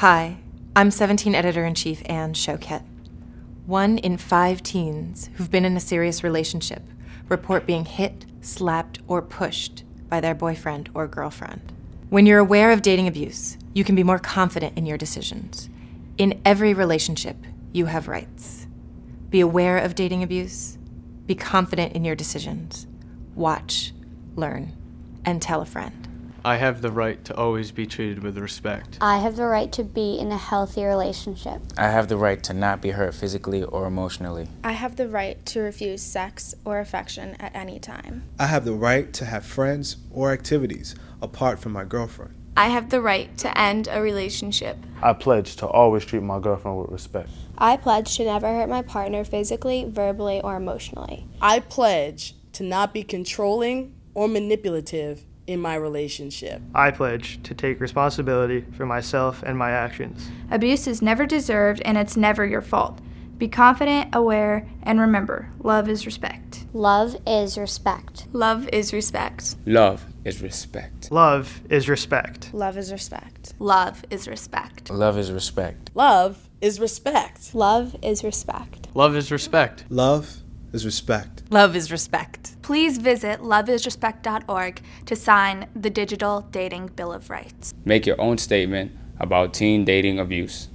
Hi, I'm 17 editor in chief Anne Choquette. One in five teens who've been in a serious relationship report being hit, slapped, or pushed by their boyfriend or girlfriend. When you're aware of dating abuse, you can be more confident in your decisions. In every relationship, you have rights. Be aware of dating abuse. Be confident in your decisions. Watch, learn, and tell a friend. I have the right to always be treated with respect. I have the right to be in a healthy relationship. I have the right to not be hurt physically or emotionally. I have the right to refuse sex or affection at any time. I have the right to have friends or activities apart from my girlfriend. I have the right to end a relationship. I pledge to always treat my girlfriend with respect. I pledge to never hurt my partner physically, verbally, or emotionally. I pledge to not be controlling or manipulative in my relationship. I pledge to take responsibility for myself and my actions. Abuse is never deserved and it's never your fault. Be confident, aware, and remember love is respect. Love is respect. Love is respect. Love is respect. Love is respect. Love is respect. Love is respect. Love is respect. Love is respect. Love is respect. Love is respect. Love is respect. Love is respect. Please visit loveisrespect.org to sign the Digital Dating Bill of Rights. Make your own statement about teen dating abuse.